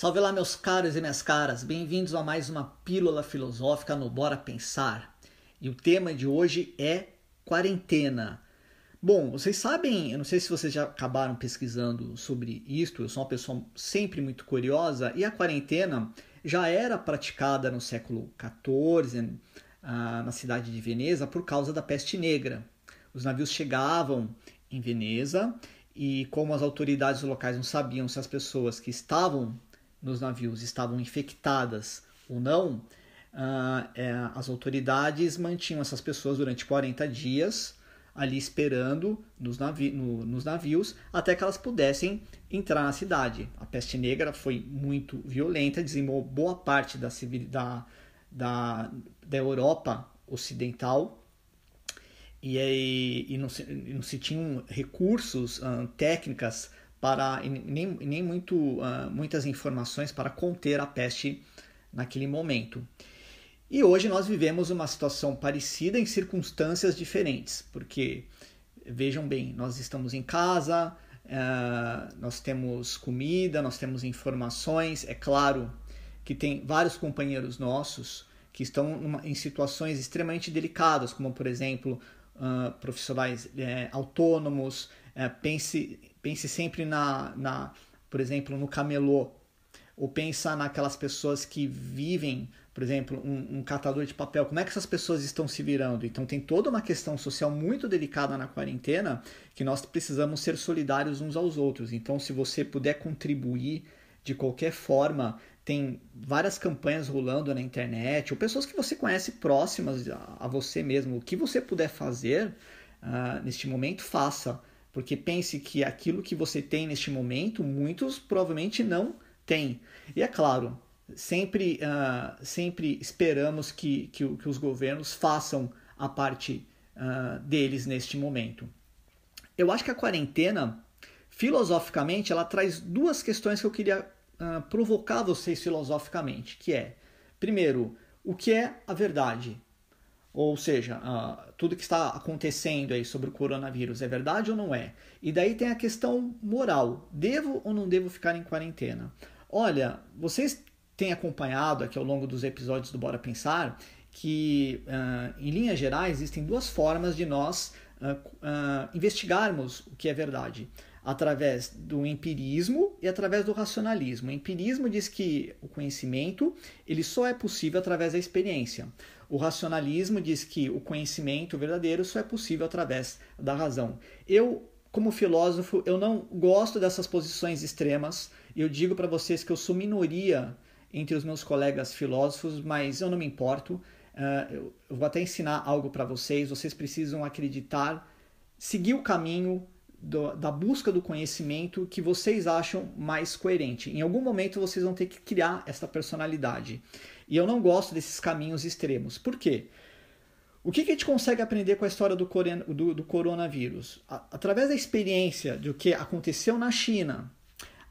Salve lá, meus caros e minhas caras, bem-vindos a mais uma Pílula Filosófica no Bora Pensar. E o tema de hoje é quarentena. Bom, vocês sabem, eu não sei se vocês já acabaram pesquisando sobre isto, eu sou uma pessoa sempre muito curiosa, e a quarentena já era praticada no século XIV, ah, na cidade de Veneza, por causa da peste negra. Os navios chegavam em Veneza e, como as autoridades locais não sabiam se as pessoas que estavam nos navios estavam infectadas ou não, ah, é, as autoridades mantinham essas pessoas durante 40 dias ali esperando nos, navi no, nos navios até que elas pudessem entrar na cidade. A peste negra foi muito violenta, dizimou boa parte da, da, da, da Europa ocidental e, aí, e, não, se, não se tinham recursos, ah, técnicas para nem, nem muito, uh, muitas informações para conter a peste naquele momento. E hoje nós vivemos uma situação parecida em circunstâncias diferentes, porque vejam bem, nós estamos em casa, uh, nós temos comida, nós temos informações. É claro que tem vários companheiros nossos que estão numa, em situações extremamente delicadas, como por exemplo uh, profissionais eh, autônomos. Eh, pense Pense sempre na, na, por exemplo, no camelô. Ou pensa naquelas pessoas que vivem, por exemplo, um, um catador de papel. Como é que essas pessoas estão se virando? Então tem toda uma questão social muito delicada na quarentena que nós precisamos ser solidários uns aos outros. Então, se você puder contribuir de qualquer forma, tem várias campanhas rolando na internet, ou pessoas que você conhece próximas a você mesmo. O que você puder fazer uh, neste momento, faça. Porque pense que aquilo que você tem neste momento, muitos provavelmente não têm. E é claro, sempre, uh, sempre esperamos que, que, que, os governos façam a parte uh, deles neste momento. Eu acho que a quarentena, filosoficamente, ela traz duas questões que eu queria uh, provocar vocês filosoficamente, que é, primeiro, o que é a verdade? Ou seja, uh, tudo que está acontecendo aí sobre o coronavírus é verdade ou não é? E daí tem a questão moral: devo ou não devo ficar em quarentena? Olha, vocês têm acompanhado aqui ao longo dos episódios do Bora Pensar que, uh, em linhas gerais, existem duas formas de nós uh, investigarmos o que é verdade através do empirismo e através do racionalismo. O empirismo diz que o conhecimento ele só é possível através da experiência. O racionalismo diz que o conhecimento verdadeiro só é possível através da razão. Eu, como filósofo, eu não gosto dessas posições extremas. Eu digo para vocês que eu sou minoria entre os meus colegas filósofos, mas eu não me importo. Ah, eu vou até ensinar algo para vocês. Vocês precisam acreditar, seguir o caminho do, da busca do conhecimento que vocês acham mais coerente. Em algum momento vocês vão ter que criar essa personalidade. E eu não gosto desses caminhos extremos. Por quê? O que, que a gente consegue aprender com a história do, do, do coronavírus? A, através da experiência do que aconteceu na China,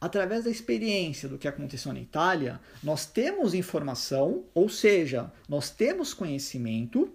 através da experiência do que aconteceu na Itália, nós temos informação, ou seja, nós temos conhecimento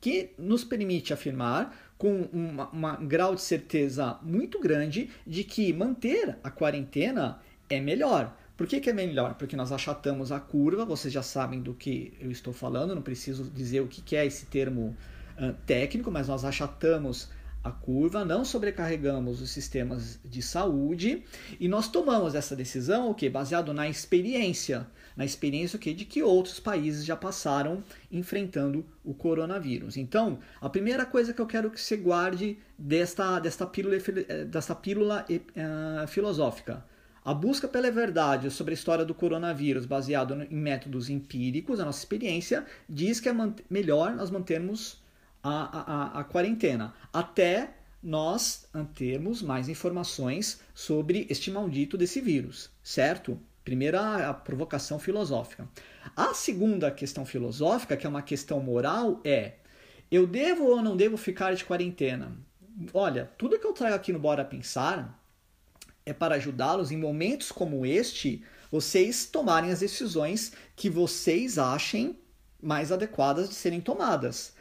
que nos permite afirmar com um grau de certeza muito grande de que manter a quarentena é melhor. Por que, que, é melhor? Porque nós achatamos a curva, vocês já sabem do que eu estou falando, não preciso dizer o que, que é esse termo uh, técnico, mas nós achatamos a curva, não sobrecarregamos os sistemas de saúde e nós tomamos essa decisão o okay, baseado na experiência na experiência okay, de que outros países já passaram enfrentando o coronavírus. Então, a primeira coisa que eu quero que você guarde desta, desta pílula, desta pílula uh, filosófica. A busca pela verdade sobre a história do coronavírus, baseado em métodos empíricos, a nossa experiência, diz que é melhor nós mantermos a, a, a quarentena até nós termos mais informações sobre este maldito desse vírus, certo? Primeira, a provocação filosófica. A segunda questão filosófica, que é uma questão moral, é: eu devo ou não devo ficar de quarentena? Olha, tudo que eu trago aqui no Bora Pensar é para ajudá-los em momentos como este, vocês tomarem as decisões que vocês achem mais adequadas de serem tomadas.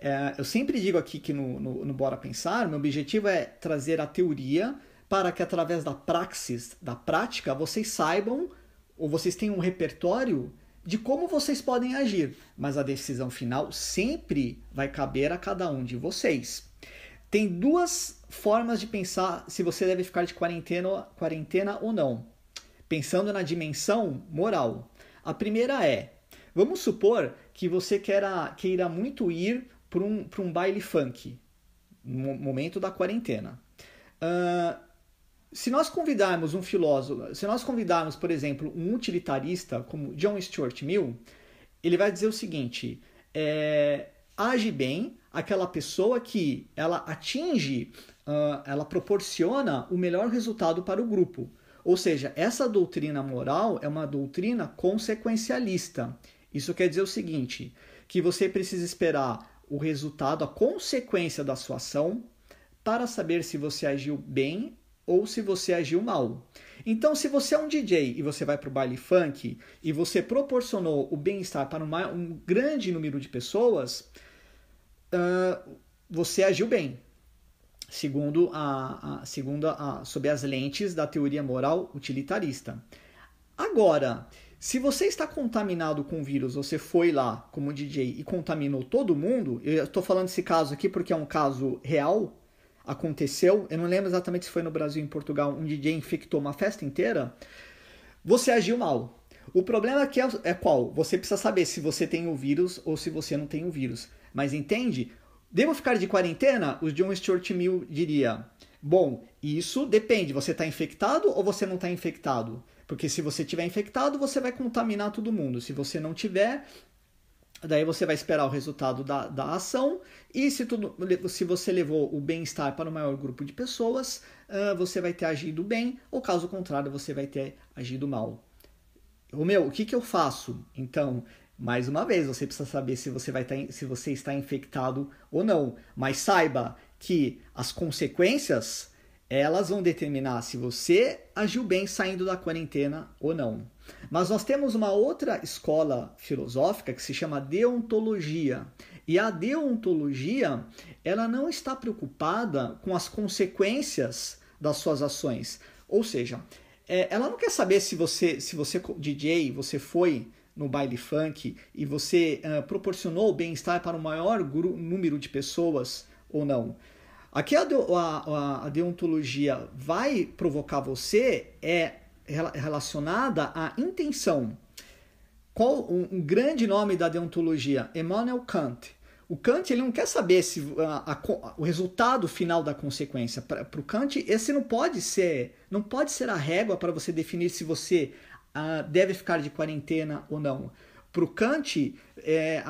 É, eu sempre digo aqui que no, no, no Bora Pensar, meu objetivo é trazer a teoria para que através da praxis, da prática, vocês saibam ou vocês tenham um repertório de como vocês podem agir, mas a decisão final sempre vai caber a cada um de vocês. Tem duas formas de pensar se você deve ficar de quarentena, quarentena ou não, pensando na dimensão moral. A primeira é: vamos supor que você queira, queira muito ir para um, um baile funk no momento da quarentena. Uh, se nós convidarmos um filósofo, se nós convidarmos, por exemplo, um utilitarista como John Stuart Mill, ele vai dizer o seguinte: é, age bem aquela pessoa que ela atinge, uh, ela proporciona o melhor resultado para o grupo. Ou seja, essa doutrina moral é uma doutrina consequencialista. Isso quer dizer o seguinte: que você precisa esperar o resultado, a consequência da sua ação, para saber se você agiu bem ou se você agiu mal. Então, se você é um DJ e você vai para o baile funk e você proporcionou o bem-estar para uma, um grande número de pessoas, uh, você agiu bem, segundo a, a segundo a, sob as lentes da teoria moral utilitarista. Agora, se você está contaminado com vírus, você foi lá como DJ e contaminou todo mundo, eu estou falando esse caso aqui porque é um caso real, aconteceu, eu não lembro exatamente se foi no Brasil ou em Portugal, um DJ infectou uma festa inteira, você agiu mal. O problema aqui é, é, é qual? Você precisa saber se você tem o vírus ou se você não tem o vírus. Mas entende? Devo ficar de quarentena? Os John Stuart Mill diria. Bom, isso depende. Você está infectado ou você não está infectado? Porque se você tiver infectado, você vai contaminar todo mundo. Se você não tiver, Daí você vai esperar o resultado da, da ação, e se, tudo, se você levou o bem-estar para o maior grupo de pessoas, uh, você vai ter agido bem, ou caso contrário, você vai ter agido mal. O meu, o que, que eu faço? Então, mais uma vez, você precisa saber se você, vai tá estar, se você está infectado ou não, mas saiba que as consequências elas vão determinar se você agiu bem saindo da quarentena ou não. Mas nós temos uma outra escola filosófica que se chama deontologia. E a deontologia, ela não está preocupada com as consequências das suas ações. Ou seja, é, ela não quer saber se você, se você DJ, você foi no baile funk e você uh, proporcionou bem-estar para o maior número de pessoas ou não. Aqui a, a, a deontologia vai provocar você é relacionada à intenção. Qual um, um grande nome da deontologia? Emmanuel Kant. O Kant ele não quer saber se a, a, o resultado final da consequência. Para o Kant, esse não pode ser, não pode ser a régua para você definir se você a, ah, deve ficar de quarentena ou não. Para o Kant, é, a,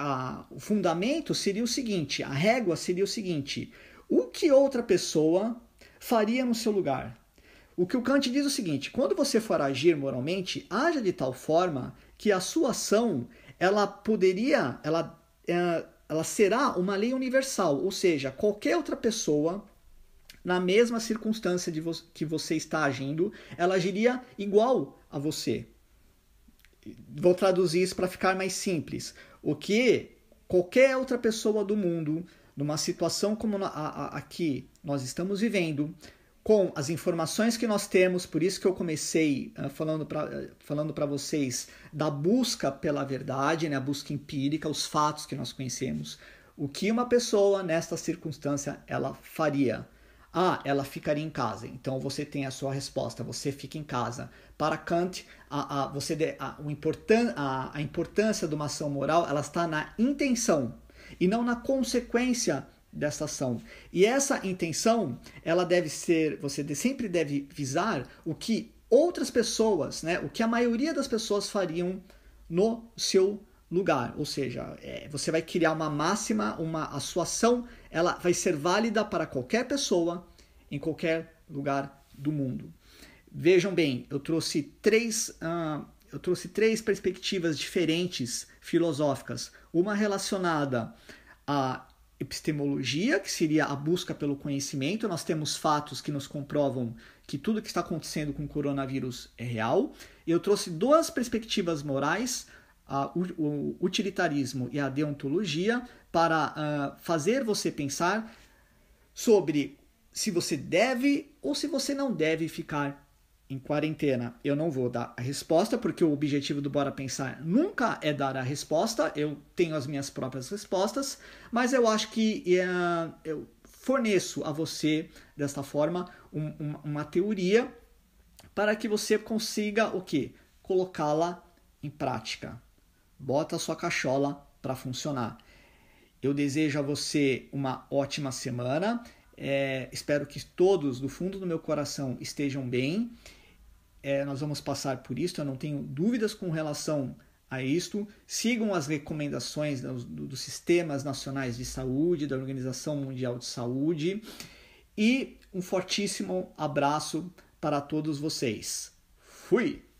a, a, o fundamento seria o seguinte, a régua seria o seguinte: o que outra pessoa faria no seu lugar? O que o Kant diz é o seguinte: quando você for agir moralmente, haja de tal forma que a sua ação ela poderia, ela, é, ela será uma lei universal, ou seja, qualquer outra pessoa na mesma circunstância de vo que você está agindo, ela agiria igual a você. Vou traduzir isso para ficar mais simples. O que qualquer outra pessoa do mundo, numa situação como a, a, a que nós estamos vivendo, com as informações que nós temos, por isso que eu comecei uh, falando para uh, ah, falando vocês da busca pela verdade, né, a busca empírica, os fatos que nós conhecemos, o que uma pessoa nesta circunstância ela faria. Ah, ela ficaria em casa. Então você tem a sua resposta, você fica em casa. Para Kant, a, a, você de, a, o importan, a, a importância de uma ação moral ela está na intenção e não na consequência dessa ação. E essa intenção, ela deve ser, você sempre deve visar o que outras pessoas, né, o que a maioria das pessoas fariam no seu lugar. Ou seja, é, você vai criar uma máxima, uma a sua ação ela vai ser válida para qualquer pessoa em qualquer lugar do mundo. Vejam bem, eu trouxe três, uh, eu trouxe três perspectivas diferentes filosóficas. Uma relacionada à epistemologia, que seria a busca pelo conhecimento. Nós temos fatos que nos comprovam que tudo que está acontecendo com o coronavírus é real. Eu trouxe duas perspectivas morais a, o, utilitarismo e a deontologia para uh, fazer você pensar sobre se você deve ou se você não deve ficar em quarentena. Eu não vou dar a resposta, porque o objetivo do Bora Pensar nunca é dar a resposta. Eu tenho as minhas próprias respostas, mas eu acho que uh, eu forneço a você, desta forma, um, um, uma teoria para que você consiga o quê? Colocá-la em prática. Bota a sua cachola para funcionar. Eu desejo a você uma ótima semana. É, espero que todos, do fundo do meu coração, estejam bem. É, nós vamos passar por isso, eu não tenho dúvidas com relação a isto. Sigam as recomendações dos, dos sistemas nacionais de saúde, da Organização Mundial de Saúde. E um fortíssimo abraço para todos vocês. Fui!